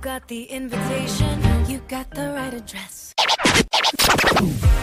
got the invitation, you got the right address.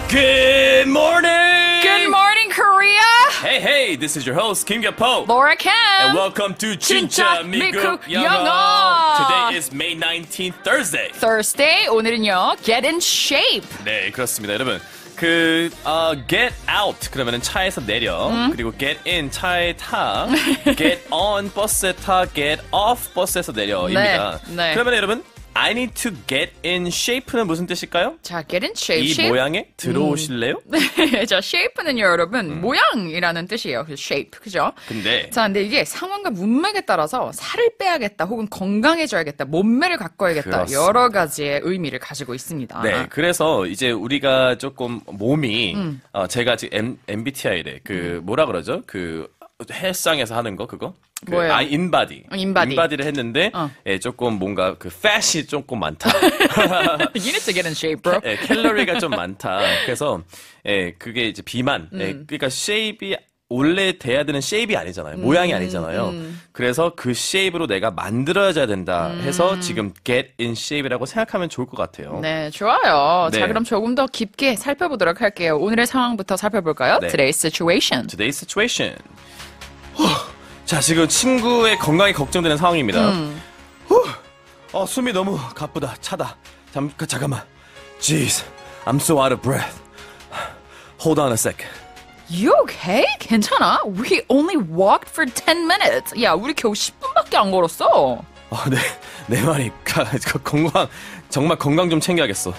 Good morning! Good morning, Korea! Hey, hey, this is your host, Kim Po. Laura Kim. And welcome to 진짜 미국 영어. Today is May 19th, Thursday. Thursday, 오늘은요, get in shape. 네, 그렇습니다, 여러분. 그, 어, get out. 그러면은 차에서 내려. 음? 그리고 get in. 차에 타. get on. 버스에 타. get off. 버스에서 내려. 네, 입니다. 네. 네. 그러면 여러분, I need to get in shape는 무슨 뜻일까요? 자, get in shape. 이 shape? 모양에 들어오실래요? 음. 자, 네, shape는요, 여러분, 음. 모양이라는 뜻이에요. 그 shape, 그죠? 근데. 자, 근데 이게 상황과 문맥에 따라서 살을 빼야겠다, 혹은 건강해져야겠다, 몸매를 가꿔야겠다, 그렇습니다. 여러 가지의 의미를 가지고 있습니다. 네, 그래서 이제 우리가 조금 몸이, 음. 어, 제가 지금 M, MBTI래. 그, 음. 뭐라 그러죠? 그, 헬상에서 하는 거, 그거? 그, 뭐예요? 아 인바디. 어, 인바디. 인바디를 했는데 어. 예, 조금 뭔가 그 패시 조금 많다. you need to get in shape, bro. 예, 캘러리가 좀 많다. 그래서 예, 그게 이제 비만. 예, 음. 예, 그러니까 쉐입이 원래 돼야 되는 쉐입이 음, 아니잖아요. 음, 모양이 아니잖아요. 음. 그래서 그 쉐입으로 내가 만들어야 된다 음. 해서 음. 지금 get in shape이라고 생각하면 좋을 것 같아요. 네, 좋아요. 네. 자, 그럼 조금 더 깊게 살펴보도록 할게요. 오늘의 상황부터 살펴볼까요? 네. Today's situation. Today's situation. 자, 지금 친구의 건강이 걱정되는 상황입니다. 음. 후, 어, 숨이 너무 가쁘다, 차다. 잠, 그, 잠깐만. Jeez, I'm so out of breath. Hold on a sec. You okay? 괜찮아? We only walked for 10 minutes. 야, 우리 겨우 10분밖에 안 걸었어. 아, 네, 내 말이 그 건강 정말 건강 좀 챙겨야겠어.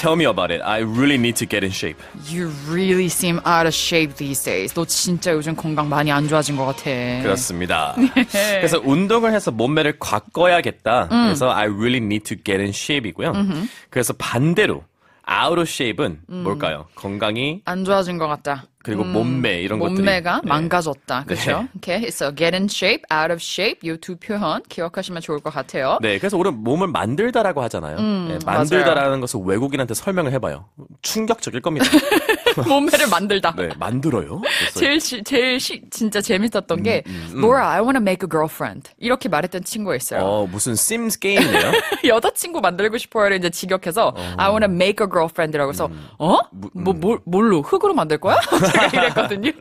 Tell me about it. I really need to get in shape. You really seem out of shape these days. 너 진짜 요즘 건강 많이 안 좋아진 것 같아. 그렇습니다. 그래서 운동을 해서 몸매를 가꿔야겠다. 음. 그래서 I really need to get in shape이고요. 음흠. 그래서 반대로 out of shape은 뭘까요? 건강이 안 좋아진 것 같다. 그리고 음, 몸매 이런 몸매가 것들이 몸매가 네. 망가졌다. 네. 그렇죠? 네. 오케이. So get in shape, out of shape 요두 표현 기억하시면 좋을 것 같아요. 네. 그래서 우리 몸을 만들다라고 하잖아요. 음, 네, 만들다라는 맞아요. 것을 외국인한테 설명을 해 봐요. 충격적일 겁니다. 몸매를 만들다. 네, 만들어요. 제일 시, 제일 시, 진짜 재밌었던 게 음, 음. 음. Laura, I want t make a girlfriend 이렇게 말했던 친구가 있어요. 어, 무슨 Sims 게임이에요? 여자친구 만들고 싶어요 이제 직역해서 어. I want to make a girlfriend라고 해서 음. 어? 뭐 음. 뭘, 뭘로 흙으로 만들 거야? 제가 이랬거든요.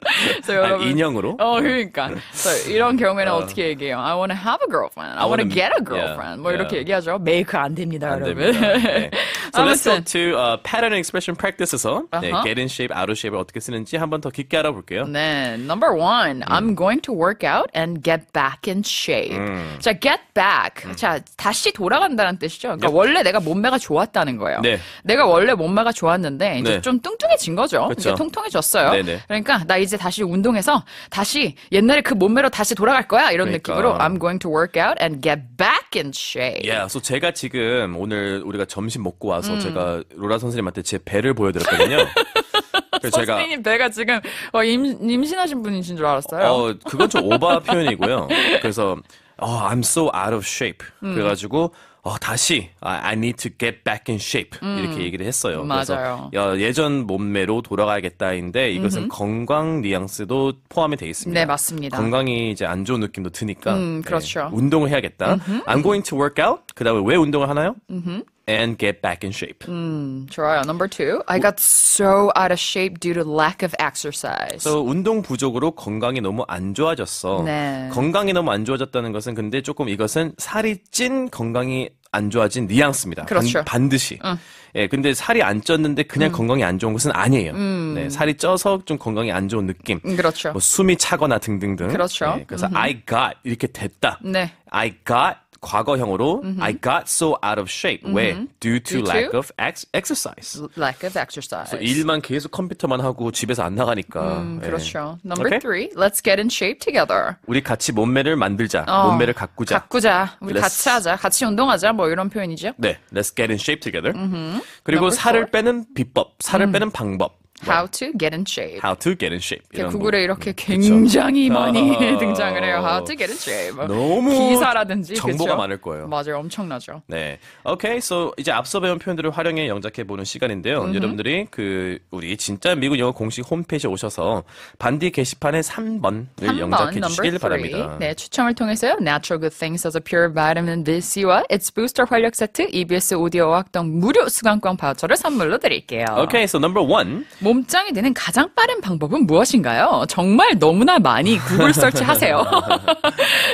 그래서 여러분 아 인형으로? 어, 그러니까. 그래서 이런 경우에는 어. 떻게 얘기해요? I want to have a girlfriend. I, I want t get a girlfriend. Yeah, 뭐 이렇게 yeah. 얘기하죠. 메이크 안 됩니다, 안 여러분. 됩니다. 네. So let's go to uh, pattern and expression practice에서 uh-huh. 네, get in shape, out of s h a p e 어떻게 쓰는지 한번 더 깊게 알아볼게요. 네, number one, 음. I'm going to work out and get back in shape. 음. 자, get back. 음. 자, 다시 돌아간다는 뜻이죠. 그러니까 yep. 원래 내가 몸매가 좋았다는 거예요. 네. 내가 원래 몸매가 좋았는데 이제 네. 좀 뚱뚱해진 거죠. 그쵸. 이제 통통해졌어요. 네네. 그러니까 나 이제 다시 운동해서 다시 옛날에 그 몸매로 다시 돌아갈 거야 이런 그러니까. 느낌으로 I'm going to work out and get back in shape. Yeah, so 제가 지금 오늘 우리가 점심 먹고 와 나와서 음. 제가 로라 선생님한테 제 배를 보여드렸거든요. 그래서 제가 선생님 배가 지금 어, 임, 임신하신 분이신 줄 알았어요. 어, 그건 좀 오바 표현이고요. 그래서 어, I'm so out of shape. 음. 그래가지고 어, 다시 아, I need to get back in shape 음. 이렇게 얘기를 했어요. 맞아요. 그래서 예전 몸매로 돌아가야겠다인데 이것은 음흠. 건강 뉘앙스도 포함이 돼 있습니다. 네, 맞습니다. 건강이 이제 안 좋은 느낌도 드니까 음, 그렇죠. 네, 운동을 해야겠다. 음흠. I'm going to work out. 그다음에 왜 운동을 하나요? 음흠. and get back in shape. 음, 좋아요. Number two, I got so out of shape due to lack of exercise. So 운동 부족으로 건강이 너무 안 좋아졌어. 네. 건강이 너무 안 좋아졌다는 것은 근데 조금 이것은 살이 찐 건강이 안 좋아진 뉘앙스입니다. 그렇죠. 반, 드시 음. 예, 근데 살이 안 쪘는데 그냥 음. 건강이 안 좋은 것은 아니에요. 음. 네, 살이 쪄서 좀 건강이 안 좋은 느낌. 음, 그렇죠. 뭐 숨이 차거나 등등등. 그렇죠. 예, 그래서 음흠. I got 이렇게 됐다. 네. I got 과거형으로 mm-hmm. I got so out of shape. Mm-hmm. 왜? Due to Due lack to? of ex- exercise. Lack of exercise. 일만 계속 컴퓨터만 하고 집에서 안 나가니까. 음, 그렇죠. 예. Number okay? three, let's get in shape together. 우리 같이 몸매를 만들자. 어, 몸매를 가꾸자. 가꾸자. 우리 let's, 같이 하자. 같이 운동하자. 뭐 이런 표현이죠. 네, let's get in shape together. Mm-hmm. 그리고 Number 살을 four. 빼는 비법, 살을 mm. 빼는 방법. How to get in shape. How to get in shape. 이런 구글에 이렇게 굉장히 그쵸? 많이 아, 등장을 해요. How to get in shape. 너무 기사라든지 정보가 그쵸? 많을 거예요. 맞아요, 엄청나죠. 네, okay, so 이제 앞서 배운 표현들을 활용해 영작해 보는 시간인데요. 음흠. 여러분들이 그 우리 진짜 미국 영어 공식 홈페이지에 오셔서 반디 게시판에 3번을 3번, 영작해 주시길 3. 바랍니다. 네, 추첨을 통해서요. Natural Good Things as a Pure Vitamin d 3와 It's Booster 활력 세트, EBS 오디오 어학당 무료 수강권 바우처를 선물로 드릴게요. Okay, so number one. 뭐 몸짱이 되는 가장 빠른 방법은 무엇인가요? 정말 너무나 많이 구글 설치 하세요.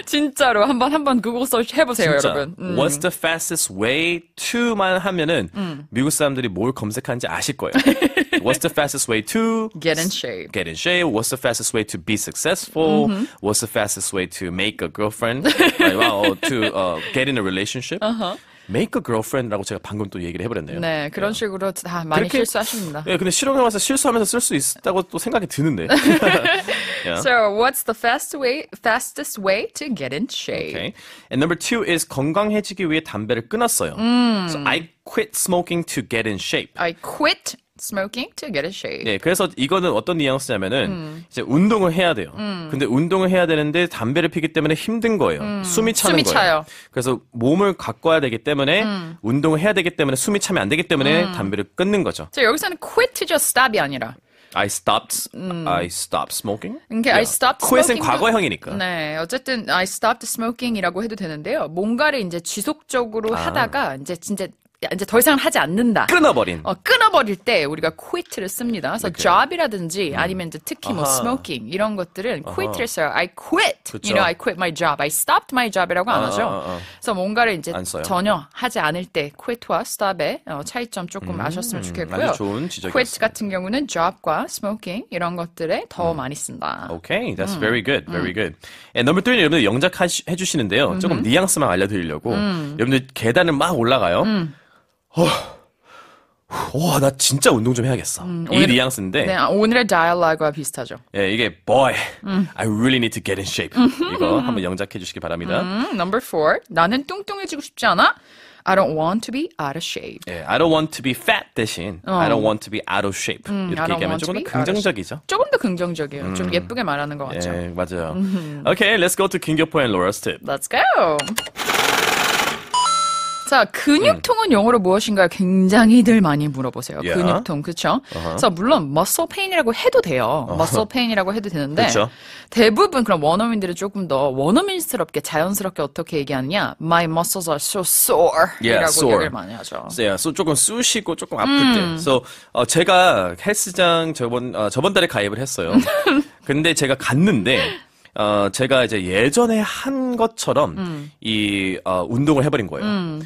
진짜로 한번 한번 구글 설치 해보세요, 진짜. 여러분. 음. What's the fastest way to만 하면은 음. 미국 사람들이 뭘 검색하는지 아실 거예요. What's the fastest way to get in shape? Get in shape. What's the fastest way to be successful? Mm-hmm. What's the fastest way to make a girlfriend? like, well, to uh, get in a relationship? Uh-huh. 메이크 girlfriend라고 제가 방금 또 얘기를 해버렸네요. 네, 그런 네. 식으로 다 많이 그렇게, 실수하십니다. 네, 근데 실용에 와서 실수하면서 쓸 수 있다고 또 생각이 드는데. yeah. So, what's the fast way, fastest way to get in shape? Okay. And number two is 건강해지기 위해 담배를 끊었어요. 음. So I quit smoking to get in shape. I quit smoking to get a shave. 네, 그래서 이거는 어떤 뉘앙스냐면은 음. 이제 운동을 해야 돼요. 음. 근데 운동을 해야 되는데 담배를 피기 때문에 힘든 거예요. 음. 숨이 차는 숨이 거예요. 차요. 그래서 몸을 가꿔야 되기 때문에 음. 운동을 해야 되기 때문에 숨이 차면 안 되기 때문에 음. 담배를 끊는 거죠. 자, 여기서는 quit죠, stop이 아니라. I stopped. 음. I stopped smoking. 그러니까 yeah. I stopped. quit은 과거형이니까. 네, 어쨌든 I stopped smoking이라고 해도 되는데요. 뭔가를 이제 지속적으로 아. 하다가 이제 진짜 이제 더 이상 하지 않는다. 끊어버린. 어, 끊어버릴 때 우리가 quit를 씁니다. 그래서 이렇 job이라든지 음. 아니면 이제 특히 뭐 아하. 뭐 smoking 이런 것들은 아하. quit를 써요. I quit. 그쵸. You know, I quit my job. I stopped my job이라고 안 아, 하죠. 아하. 아. 그래서 뭔가를 이제 전혀 하지 않을 때 quit와 stop의 어, 차이점 조금 음, 아셨으면 음, 좋겠고요. 좋은 지적이 quit 같은 경우는 job과 smoking 이런 것들에 더 음. 많이 쓴다. Okay, that's 음. very good, very 음. good. And 예, number three 여러분들 영작 해주시는데요. 조금 뉘앙스만 알려드리려고 여러분들 계단을 막 올라가요. 와, 나 진짜 운동 좀 해야겠어. 음, 이 오늘- 뉘앙스인데, 네, 오늘의 다이얼로그와 비슷하죠. 예, 이게 boy, I really need to get in shape. 이거 한번 영작해 주시기 바랍니다. 음, number four. 나는 뚱뚱해지고 싶지 않아. I don't want to be out of shape. 예, I don't want to be fat 대신 I don't want to be out of shape I 이렇게 얘기하면 조금 더 긍정적이죠. 조금 더 긍정적이에요. 좀 예쁘게 말하는 것 같죠. 예, 맞아요. Okay, let's go to 김교포 and Laura's tip. Let's go. 자, 근육통은 영어로 무엇인가요? 굉장히들 많이 물어보세요. y 근육통, 그렇죠? Uh-huh. 그래서 물론 muscle pain이라고 해도 돼요. muscle pain이라고 해도 되는데 그쵸? 그렇죠. 대부분 그런 원어민들이 조금 더 원어민스럽게 자연스럽게 어떻게 얘기하느냐? My muscles are so sore이라고 yeah, sore. 얘기를 많이 하죠. Yeah, so 조금 쑤시고 조금 아플 음. 때. so, 어, 제가 헬스장 저번 어, 저번 달에 가입을 했어요. 근데 제가 갔는데 어, 제가 이제 예전에 한 것처럼 음. 이 어, 운동을 해버린 거예요. 음.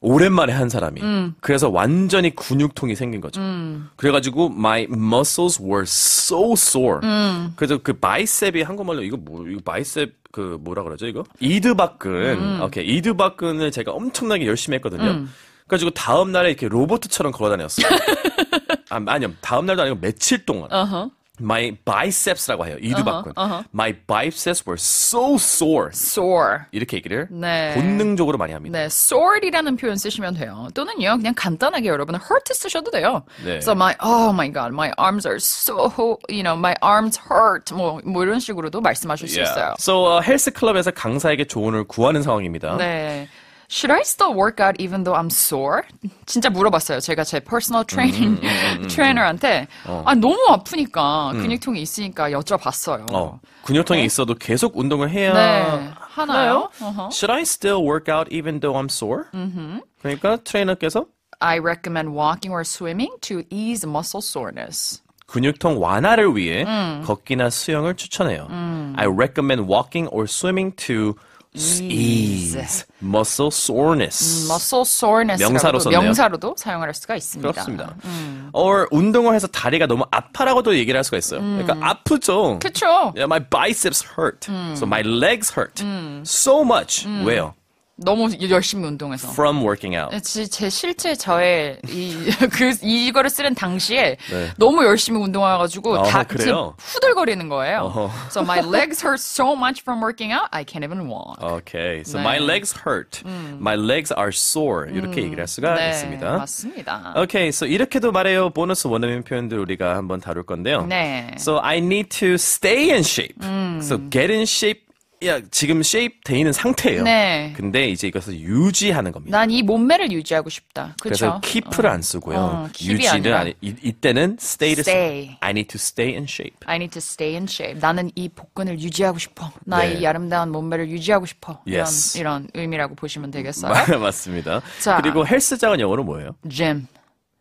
오랜만에 한 사람이. 음. 그래서 완전히 근육통이 생긴 거죠. 음. 그래가지고 my muscles were so sore. 음. 그래서 그 바이셉이 한국말로 이거 뭐 이거 바이셉 그 뭐라 그러죠 이거? 이드박근. 음. 오케이 이드박근을 제가 엄청나게 열심히 했거든요. 음. 그래가지고 다음 날에 이렇게 로봇처럼 걸어다녔어요. 아, 아니요 다음 날도 아니고 며칠 동안. Uh-huh. My biceps라고 해요. 이두박근. Uh-huh, uh-huh. My biceps were so sore. sore. 이렇게 얘기를 네. 본능적으로 많이 합니다. 네, sore이라는 표현 쓰시면 돼요. 또는요, 그냥 간단하게 여러분은 hurt 쓰셔도 돼요. 네. So my, oh my god, my arms are so, you know, my arms hurt. 뭐, 뭐 이런 식으로도 말씀하실 yeah. 수 있어요. So uh, 헬스클럽에서 강사에게 조언을 구하는 상황입니다. 네. Should I still work out even though I'm sore? 진짜 물어봤어요. 제가 제 퍼스널 트레이닝 트레이너한테 어. 아 너무 아프니까 근육통이 있으니까 여쭤봤어요. 어. 근육통이 네? 있어도 계속 운동을 해야 네. 하나요? Uh-huh. Should I still work out even though I'm sore? Uh-huh. 그러니까 트레이너께서 I recommend walking or swimming to ease muscle soreness. 근육통 완화를 위해 음. 걷기나 수영을 추천해요. 음. I recommend walking or swimming to ease, muscle soreness. muscle soreness. 명사로 썼네요. 명사로도 사용할 수가 있습니다. 그렇습니다. 음. or 운동을 해서 다리가 너무 아파라고도 얘기를 할 수가 있어요. 그러니까 아프죠. 그렇죠. Yeah, my biceps hurt. So my legs hurt. So much. 왜요? 너무 열심히 운동해서. From working out. 제, 제 실제 저의 이, 그, 이거를 쓰는 당시에 네. 너무 열심히 운동해가지고 아, 다 그래요? 후들거리는 거예요. 어허. So my legs hurt so much from working out, I can't even walk. Okay, so 네. my legs hurt. 음. My legs are sore. 이렇게 음. 얘기를 할 수가 네, 있습니다. 맞습니다. Okay, so 이렇게도 말해요. 보너스 원어민 표현들 우리가 한번 다룰 건데요. 네. So I need to stay in shape. 음. So get in shape 야 지금 쉐입 돼 있는 상태예요. 네. 근데 이제 이것을 유지하는 겁니다. 난 이 몸매를 유지하고 싶다. 그쵸? 그래서 keep를 어. 안 쓰고요. 어, 유지는 아니 이, 이때는 stay를 stay. I need to stay in shape. I need to stay in shape. 나는 이 복근을 유지하고 싶어. 나의 네. 아름다운 몸매를 유지하고 싶어. Yes. 이런, 이런 의미라고 보시면 되겠어요. 맞습니다. 자, 그리고 헬스장은 영어로 뭐예요? gym.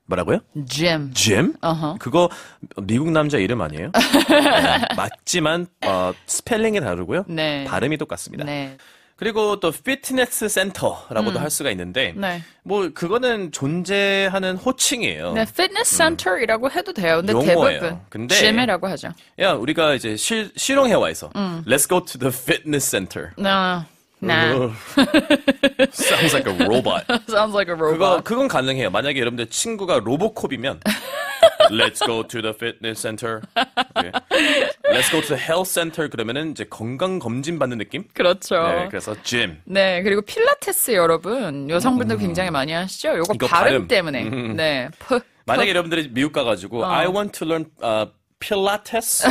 뭐라고요? 짐. 짐? 어허. 그거 미국 남자 이름 아니에요? 네, 맞지만 어, 스펠링이 다르고요. 네. 발음이 똑같습니다. 네. 그리고 또 피트니스 센터라고도 음. 할 수가 있는데 네. 뭐 그거는 존재하는 호칭이에요. 네, 피트니스 센터라고 음. 해도 돼요. 근데 용어예요. 대부분 근데 짐이라고 하죠. 야, 우리가 이제 실, 실용회와서 음. Let's go to the fitness center. 나. 아, 나. 네. 어, sounds like a robot. sounds like a 그 robot. 그건 가능해요. 만약에 여러분들 친구가 로보콥이면 Let's go to the fitness center. 예. Let's go to the health center. 그러면은 이제 건강 검진 받는 느낌? 그렇죠. 네, 그래서 gym. 네, 그리고 필라테스 여러분, 여성분들 음. 굉장히 많이 하시죠? 요거 이거 발음, 발음. 때문에. 음. 네. 푸, 만약에 여러분들이 미국 가가지고 어. I want to learn 아, uh, 필라테스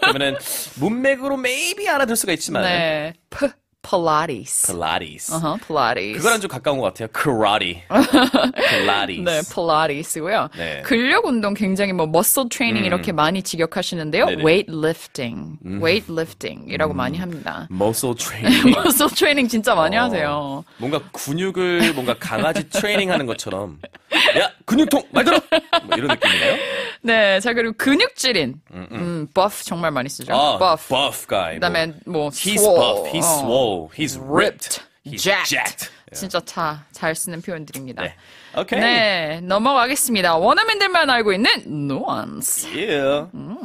그러면은 문맥으로 maybe 알아들 수가 있지만 네. 푸, Pilates. Pilates. 어허, Pilates. 그거랑 좀 가까운 것 같아요. Karate. Pilates. 네, Pilates고요. 네. 근력 운동 굉장히 뭐 muscle training 음. 이렇게 많이 직역하시는데요. 네네. weightlifting, 음. weightlifting이라고 음. 많이 합니다. muscle training. muscle training 진짜 많이 어, 하세요. 뭔가 근육을 뭔가 강아지 트레이닝하는 것처럼. 야, 근육통 말들어. 뭐 이런 느낌이네요. 네, 자 그리고 근육질인, 음, buff 정말 많이 쓰죠. 아, buff. buff guy. 그다음에 뭐, he's swole. buff, he's swole. h e s ripped. He's jacked. jacked. 진짜 차잘 쓰는 표현들입니다. 네. 오케이. 네, 넘어가겠습니다. 원어민들만 알고 있는 nuance. Yeah. 음.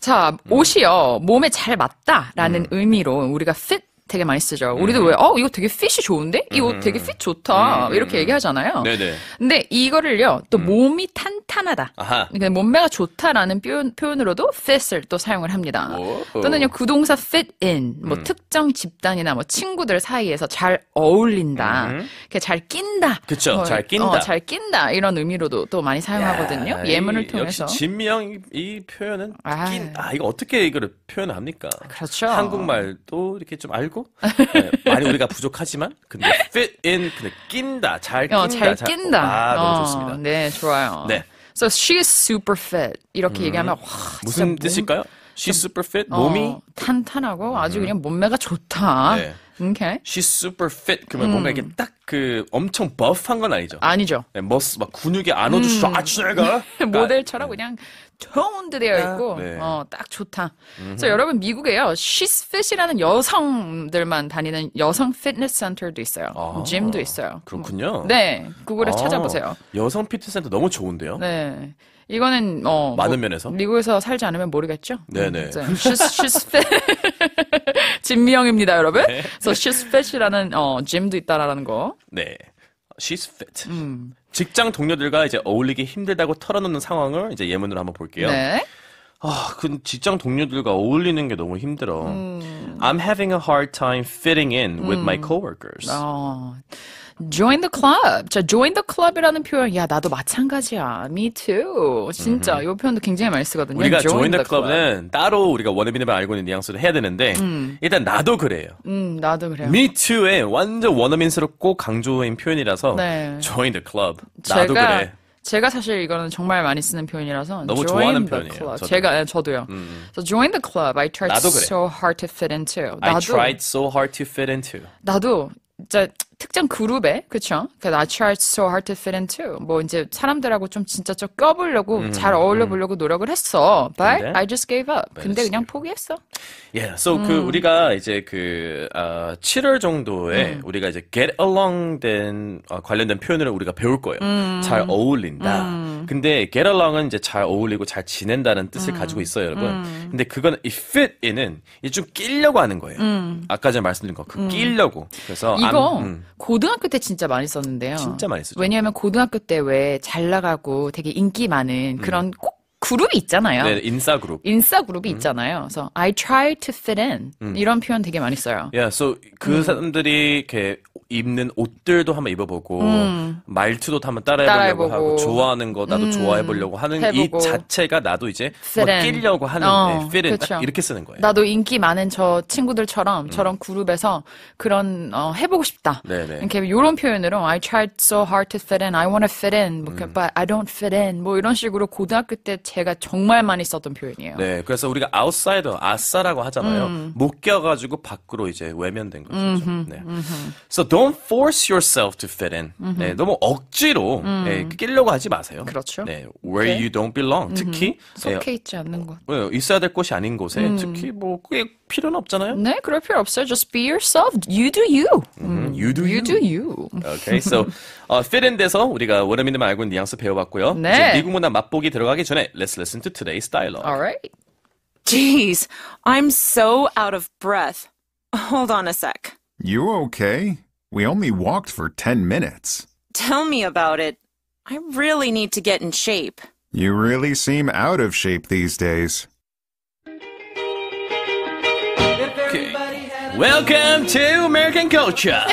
자, 옷이요. 몸에 잘 맞다라는 음. 의미로 우리가 fit 되게 많이 쓰죠. 음. 우리도 음. 왜, 어, 이거 되게 핏이 좋은데? 이거 음. 되게 핏 좋다. 음. 이렇게 얘기하잖아요. 네네. 근데 이거를요, 또 음. 몸이 탄탄하다. 아하. 그러니까 몸매가 좋다라는 표현, 표현으로도 fit을 또 사용을 합니다. 오오. 또는요, 구동사 fit in, 뭐 음. 특정 집단이나 뭐 친구들 사이에서 잘 어울린다. 이잘 낀다. 그쵸, 뭐, 잘 낀다. 어, 잘 낀다. 이런 의미로도 또 많이 사용하거든요. 야, 예문을 이, 통해서. 역시 진명 이, 이 표현은 아. 낀, 아, 이거 어떻게 이거를 표현합니까? 그렇죠. 한국말도 이렇게 좀 알고 하고 네, 많이 우리가 부족하지만 근데 fit in 근데 낀다 잘 어, 낀다 어, 잘 낀다 아, 너무 어, 좋습니다. 네 좋아요. 네. So she's i super fit 이렇게 음, 얘기하면 와 무슨 몸, 뜻일까요? She's super fit 어, 몸이 탄탄하고 아주 음. 그냥 몸매가 좋다. 네. Okay. She's super fit. 그러면 음. 뭔가 이게 딱 그 엄청 버프한 건 아니죠. 아니죠. 네, 머스 막 근육이 안오듯 음. 아주 가 모델처럼 네. 그냥 정운드되어 있고 네. 어, 딱 좋다. 그래서 여러분 미국에요. She's Fit이라는 여성들만 다니는 여성 피트니스 센터도 있어요. 아, 짐도 있어요. 그렇군요. 네, 구글에 아, 찾아보세요. 여성 피트 센터 너무 좋은데요. 네. 이거는 어 많은 뭐 면에서 미국에서 살지 않으면 모르겠죠. 네네. 슈스슈스 진미영입니다, 여러분. 네. 그래서 슈스펫이라는 어 짐도 있다라는 거. 네. She's fit. 음. 직장 동료들과 이제 어울리기 힘들다고 털어놓는 상황을 이제 예문으로 한번 볼게요. 네. 아, 그 직장 동료들과 어울리는 게 너무 힘들어. 음. I'm having a hard time fitting in with 음. my coworkers. 어. join the club. 자, join the club이라는 표현. 야, 나도 마찬가지야. Me too. 진짜 이 표현도 굉장히 많이 쓰거든요. 우리가 join, the, club은 club. 따로 우리가 원어민들만 알고 있는 뉘앙스를 해야 되는데 음. 일단 나도 그래요. 음, 나도 그래요. Me too의 완전 원어민스럽고 강조인 표현이라서 네. join the club. 나도 그래. 제가 사실 이거는 정말 많이 쓰는 표현이라서 너무 join 좋아하는 the 표현이에요. club. 저도. 제가 네, 저도요. 음. 음. So join the club. I tried 나도 그래. so hard to fit into. 나도 I tried so hard to fit into. 나도 진짜 특정 그룹에 그쵸? 그 I tried so hard to fit into 뭐 이제 사람들하고 좀 진짜 좀 껴보려고 음, 잘 어울려 보려고 음. 노력을 했어. But 근데? I just gave up. 근데 그냥 포기했어. Yeah, so 그 음. 그 우리가 이제 그 어, 아, 7월 정도에 음. 우리가 이제 get along된 어, 관련된 표현을 우리가 배울 거예요. 음. 잘 어울린다. 음. 근데 get along은 이제 잘 어울리고 잘 지낸다는 뜻을 가지고 있어요, 여러분. 근데 그건 이 fit in은 좀 끼려고 하는 거예요. 아까 전에 말씀드린 거, 그 끼려고. 그래서 이거 I'm, 고등학교 때 진짜 많이 썼는데요. 진짜 많이 쓰죠. 왜냐하면 고등학교 때 왜 잘 나가고 되게 인기 많은 음. 그런 꼭 그룹이 있잖아요. 네, 인싸 그룹. 인싸 그룹이 음. 있잖아요. 그래서 I try to fit in 음. 이런 표현 되게 많이 써요. Yeah, so 그 사람들이 이렇게 입는 옷들도 한번 입어보고 음. 말투도 한번 따라해보려고 따라해보고. 하고 좋아하는 거 나도 음. 좋아해보려고 하는 해보고. 이 자체가 나도 이제 뭔가 뭐 끼려고 하는 어, 네, 이렇게 쓰는 거예요. 나도 인기 많은 저 친구들처럼 음. 저런 그룹에서 그런 어, 해보고 싶다. 네네. 네. 이렇게 이런 표현으로 I tried so hard to fit in, I want to fit in, 뭐이 음. but I don't fit in 뭐 이런 식으로 고등학교 때 제가 정말 많이 썼던 표현이에요. 네, 그래서 우리가 아웃사이더, 아싸라고 하잖아요. 못 음. 껴가지고 밖으로 이제 외면된 거죠. 네. So Don't force yourself to fit in. Mm-hmm. 네, 너무 억지로 음. 네, 끼려고 하지 마세요. 그렇죠. 네, where okay. you don't belong. Mm-hmm. 특히 속해 있지 않는 곳. 네, 있어야 될 곳이 아닌 곳에 음. 특히 뭐 그게 필요는 없잖아요. 네, 그럴 필요 없어요. Just be yourself. You do you. Mm-hmm. You do you. You do you. Okay, so uh, fit in 돼서 우리가 원어민들만 알고 있는 뉘앙스 배워봤고요. 네. 이제 미국 문화 맛보기 들어가기 전에 let's listen to today's dialogue. All right. Geez, I'm so out of breath. Hold on a sec. You okay? We only walked for 10 minutes. Tell me about it. I really need to get in shape. You really seem out of shape these days. Okay. Welcome to American culture.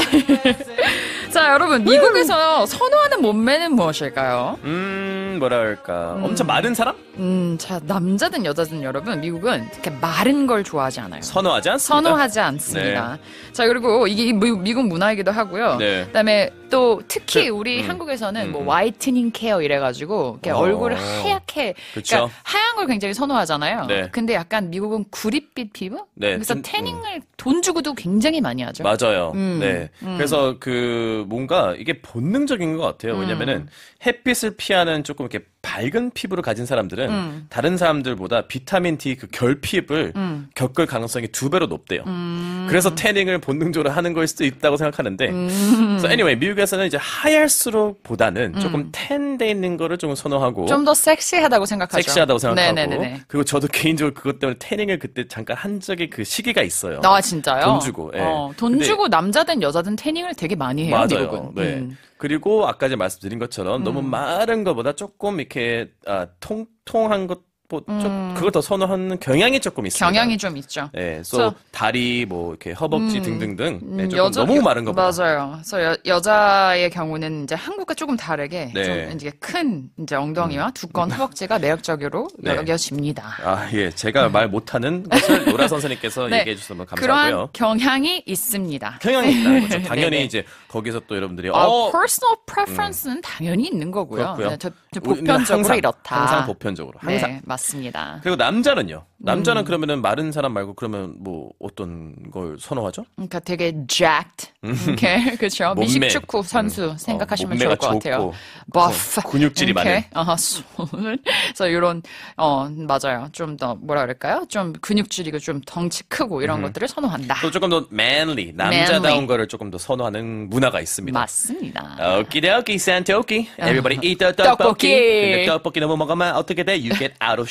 자, 여러분, 미국에서 선호하는 몸매는 무엇일까요? 음, 음, 뭐랄까. 엄청 마른 사람? 음, 자, 남자든 여자든 여러분, 미국은 이렇게 마른 걸 좋아하지 않아요. 선호하지 않습니다. 선호하지 않습니다. 네. 자, 그리고 이게 미- 미국 문화이기도 하고요. 네. 그다음에 또 특히 그, 우리 음. 한국에서는 뭐 화이트닝 음, 케어 음. 이래가지고 이렇게 어. 얼굴을 하얗게 그러니까 하얀 걸 굉장히 선호하잖아요. 네. 근데 약간 미국은 구릿빛 피부? 네. 그래서 진- 태닝을 돈 주고도 굉장히 많이 하죠. 맞아요. 음. 네. 음. 그래서 그 뭔가 이게 본능적인 것 같아요. 왜냐면은 음. 햇빛을 피하는 조금 이렇게 밝은 피부를 가진 사람들은 음. 다른 사람들보다 비타민 D 그 결핍을 음. 겪을 가능성이 두 배로 높대요. 음. 그래서 태닝을 본능적으로 하는 걸 수도 있다고 생각하는데, 그래서 음. anyway 미국에서는 이제 하얄수록 보다는 음. 조금 텐데 있는 거를 좀 선호하고 좀 더 섹시하다고 생각하죠. 섹시하다고 생각하고 네네네네. 그리고 저도 개인적으로 그것 때문에 태닝을 그때 잠깐 한 적이 그 시기가 있어요. 아 진짜요? 돈 주고. 예. 어, 돈 주고 남자든 여자든 태닝을 되게 많이 해요 맞아요. 미국은. 네. 음. 그리고 아까 이제 말씀드린 것처럼 너무 음. 마른 것보다 조금 이렇게 아, 통통한 것 뭐, 음. 그걸 더 선호하는 경향이 조금 있습니 경향이 좀 있죠. 예, 그래서 다리, 뭐, 이렇게 허벅지 음. 등등등. 네, 음, 조금 여자, 너무 마른 것보다. 맞아요. 그래서 여, 여자의 경우는 이제 한국과 조금 다르게 네. 좀 이제 큰 이제 엉덩이와 음. 두꺼운 음. 허벅지가 매력적으로 네. 여겨집니다. 아, 예. 제가 말 못하는 것을 노라 선생님께서 네. 얘기해 주셔서 너 감사하고요. 그런 경향이 있습니다. 경향이 있다는 거죠. 네. 당연히 이제 거기서 또 여러분들이 어, 어 personal preference는 음. 당연히 있는 거고요. 네, 저, 저 보편적으로 항상, 이렇다. 항상 보편적으로. 항상. 네, 맞습니다. 맞습니다. 그리고 남자는요. 남자는 음. 그러면은 마른 사람 말고 그러면 뭐 어떤 걸 선호하죠? 그러니까 되게 jacked. 이렇게 음. 그렇죠. 미식축구 음. 선수 음. 생각하시면 어, 좋을 것 좋고. 같아요. buff. 근육질이 많아요 아, 하 그래서 이런 어 맞아요. 좀 더 뭐라 그럴까요? 좀 근육질이고 좀 덩치 크고 이런 음. 것들을 선호한다. 또 조금 더 manly 남자다운 manly. 거를 조금 더 선호하는 문화가 있습니다. 맞습니다. 오키도키 산토키. Everybody eat the 떡볶이. 떡볶이. 근데 떡볶이 너무 먹으면 어떻게 돼? You get out of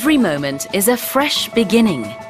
Every moment is a fresh beginning.